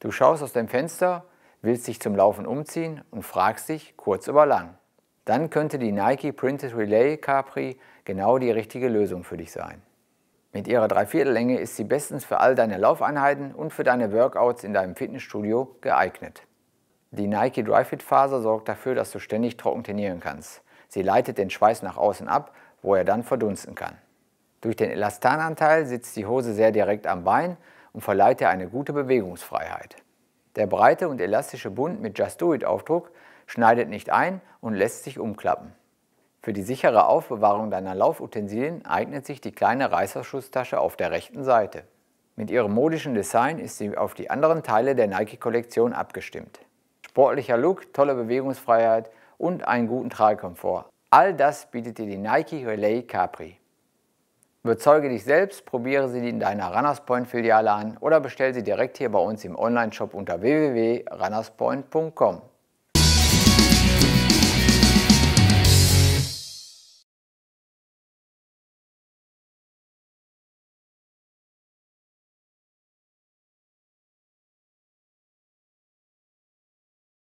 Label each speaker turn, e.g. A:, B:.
A: Du schaust aus deinem Fenster, willst dich zum Laufen umziehen und fragst dich kurz über lang. Dann könnte die Nike Printed Relay Capri genau die richtige Lösung für dich sein. Mit ihrer Dreiviertellänge ist sie bestens für all deine Laufeinheiten und für deine Workouts in deinem Fitnessstudio geeignet. Die Nike Dryfit Faser sorgt dafür, dass du ständig trocken trainieren kannst. Sie leitet den Schweiß nach außen ab, wo er dann verdunsten kann. Durch den Elastananteil sitzt die Hose sehr direkt am Bein und verleiht dir eine gute Bewegungsfreiheit. Der breite und elastische Bund mit Just Do It Aufdruck schneidet nicht ein und lässt sich umklappen. Für die sichere Aufbewahrung deiner Laufutensilien eignet sich die kleine Reißverschlusstasche auf der rechten Seite. Mit ihrem modischen Design ist sie auf die anderen Teile der Nike-Kollektion abgestimmt. Sportlicher Look, tolle Bewegungsfreiheit und einen guten Tragekomfort. All das bietet dir die Nike Relay Capri. Überzeuge dich selbst, probiere sie in deiner Runners Point Filiale an oder bestell sie direkt hier bei uns im Onlineshop unter www.runnerspoint.com.